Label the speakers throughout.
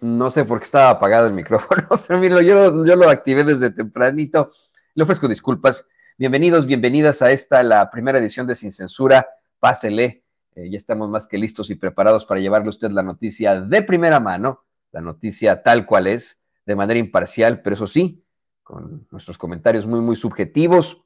Speaker 1: No sé por qué estaba apagado el micrófono, yo, lo activé desde tempranito. Le ofrezco disculpas. Bienvenidos, bienvenidas a esta, la primera edición de Sin Censura. Pásele. Eh, ya estamos más que listos y preparados para llevarle a usted la noticia de primera mano, la noticia tal cual es, de manera imparcial, pero eso sí, con nuestros comentarios muy, muy subjetivos.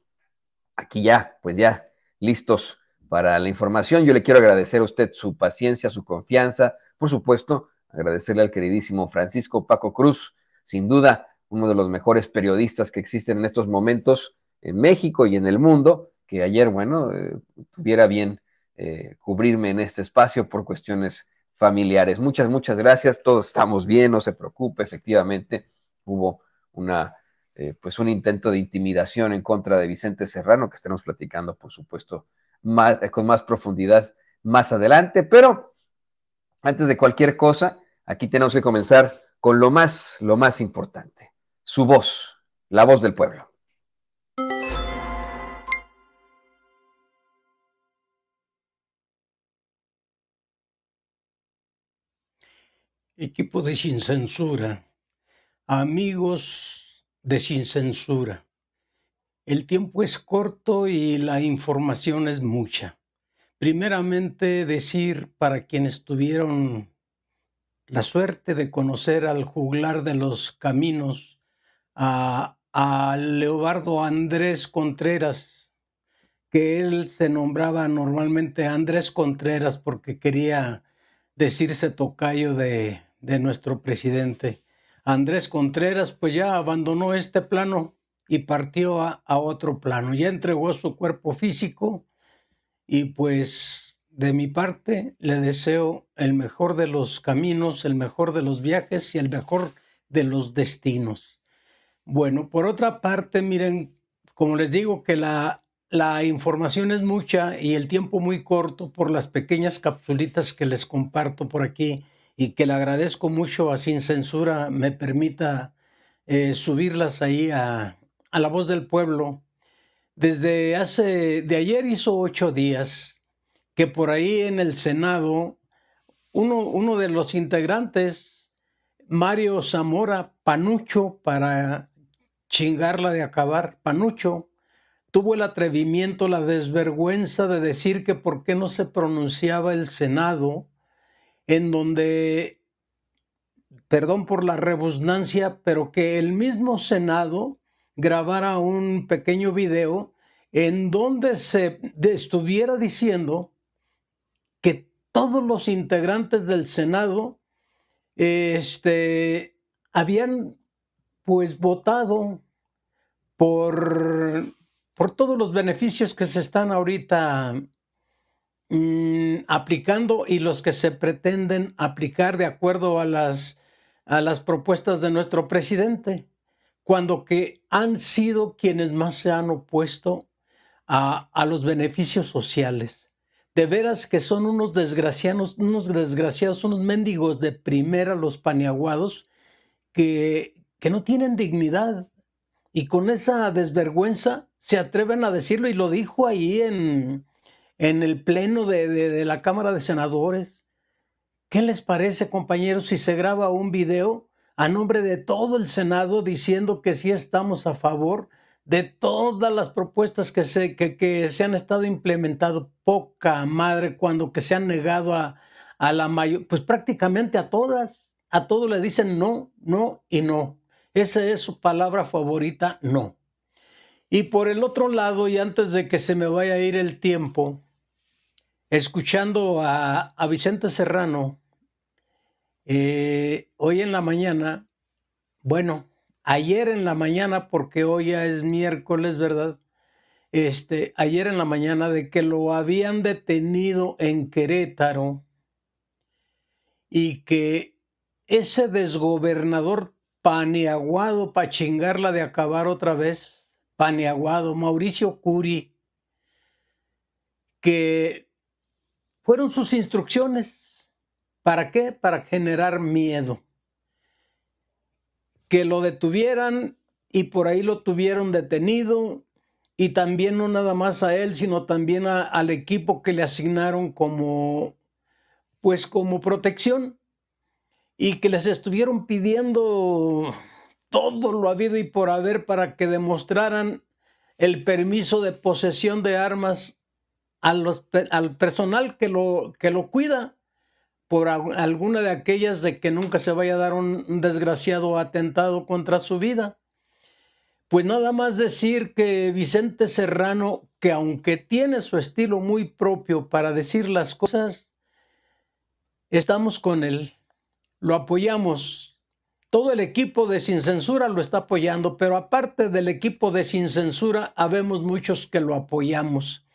Speaker 1: Aquí ya, pues ya, listos para la información. Yo le quiero agradecer a usted su paciencia, su confianza, por supuesto, agradecerle al queridísimo Francisco Paco Cruz, sin duda uno de los mejores periodistas que existen en estos momentos en México y en el mundo, que ayer, bueno, eh, tuviera bien eh, cubrirme en este espacio por cuestiones familiares. Muchas, muchas gracias. Todos estamos bien, no se preocupe. Efectivamente, hubo una, eh, pues un intento de intimidación en contra de Vicente Serrano, que estaremos platicando, por supuesto, más, con más profundidad más adelante. Pero antes de cualquier cosa, aquí tenemos que comenzar con lo más, lo más importante, su voz, la voz del pueblo.
Speaker 2: Equipo de Sin Censura, amigos de Sin Censura, el tiempo es corto y la información es mucha. Primeramente decir para quienes tuvieron la suerte de conocer al juglar de los caminos, a, Leobardo Andrés Contreras, que él se nombraba normalmente Andrés Contreras porque quería decirse tocayo de, de nuestro presidente. Andrés Contreras pues ya abandonó este plano y partió a otro plano, ya entregó su cuerpo físico y pues de mi parte, le deseo el mejor de los caminos, el mejor de los viajes y el mejor de los destinos. Bueno, por otra parte, miren, como les digo, que la, la información es mucha y el tiempo muy corto por las pequeñas capsulitas que les comparto por aquí y que le agradezco mucho a Sin Censura me permita eh, subirlas ahí a, a la voz del pueblo. Desde hace, de ayer hizo ocho días, que por ahí en el Senado, uno, uno de los integrantes, Mario Zamora Panucho, para chingarla de acabar, Panucho, tuvo el atrevimiento, la desvergüenza de decir que por qué no se pronunciaba el Senado, en donde, perdón por la rebusnancia, pero que el mismo Senado grabara un pequeño video en donde se estuviera diciendo que todos los integrantes del Senado este, habían pues votado por, por todos los beneficios que se están ahorita mm, aplicando y los que se pretenden aplicar de acuerdo a las, a las propuestas de nuestro presidente, cuando que han sido quienes más se han opuesto a los beneficios sociales. De veras que son unos desgraciados, unos desgraciados, unos mendigos de primera los paniaguados que, que no tienen dignidad. Y con esa desvergüenza se atreven a decirlo y lo dijo ahí en, el pleno de, de la Cámara de Senadores. ¿Qué les parece, compañeros, si se graba un video a nombre de todo el Senado diciendo que sí estamos a favor de todas las propuestas que se, que, se han estado implementando, poca madre, cuando que se han negado a, la mayor, pues prácticamente a todas, a todos le dicen no, no y no. Esa es su palabra favorita, no. Y por el otro lado, y antes de que se me vaya a ir el tiempo, escuchando a, a Vicente Serrano, eh, hoy en la mañana, bueno, ayer en la mañana, porque hoy ya es miércoles, ¿verdad? Este, ayer en la mañana de que lo habían detenido en Querétaro y que ese desgobernador paneaguado para chingarla de acabar otra vez, paneaguado, Mauricio Curi, que fueron sus instrucciones. ¿Para qué? Para generar miedo que lo detuvieran y por ahí lo tuvieron detenido y también no nada más a él, sino también al equipo que le asignaron como pues como protección y que les estuvieron pidiendo todo lo habido y por haber para que demostraran el permiso de posesión de armas al personal que lo, que lo cuida por alguna de aquellas de que nunca se vaya a dar un desgraciado atentado contra su vida. Pues nada más decir que Vicente Serrano, que aunque tiene su estilo muy propio para decir las cosas, estamos con él, lo apoyamos. Todo el equipo de Sin Censura lo está apoyando, pero aparte del equipo de Sin Censura, habemos muchos que lo apoyamos.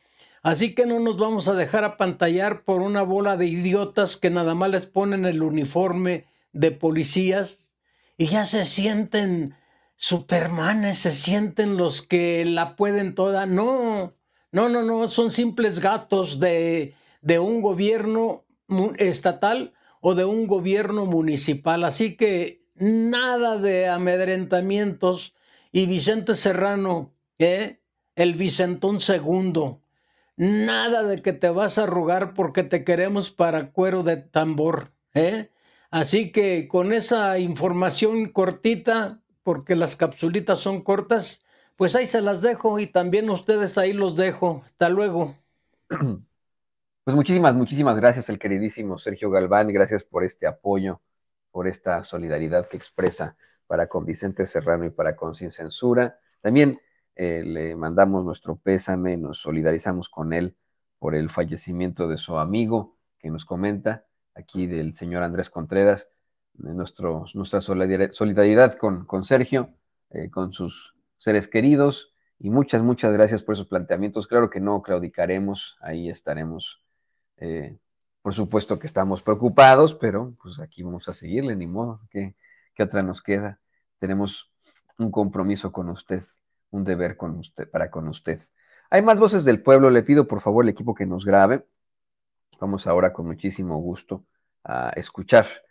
Speaker 2: Así que no nos vamos a dejar apantallar por una bola de idiotas que nada más les ponen el uniforme de policías y ya se sienten supermanes, se sienten los que la pueden toda. No, no, no, no, son simples gatos de, de un gobierno estatal o de un gobierno municipal. Así que nada de amedrentamientos. Y Vicente Serrano, ¿eh? el Vicentón segundo Nada de que te vas a rogar porque te queremos para cuero de tambor. ¿eh? Así que con esa información cortita, porque las capsulitas son cortas, pues ahí se las dejo y también ustedes ahí los dejo. Hasta luego.
Speaker 1: Pues muchísimas, muchísimas gracias al queridísimo Sergio Galván, gracias por este apoyo, por esta solidaridad que expresa para con Vicente Serrano y para con Sin Censura. También eh, le mandamos nuestro pésame, nos solidarizamos con él por el fallecimiento de su amigo que nos comenta aquí del señor Andrés Contreras, nuestro, nuestra solidaridad con, con Sergio, eh, con sus seres queridos y muchas, muchas gracias por esos planteamientos. Claro que no claudicaremos, ahí estaremos. Eh, por supuesto que estamos preocupados, pero pues aquí vamos a seguirle, ni modo, que qué otra nos queda? Tenemos un compromiso con usted un deber con usted, para con usted. Hay más voces del pueblo, le pido por favor al equipo que nos grabe. Vamos ahora con muchísimo gusto a escuchar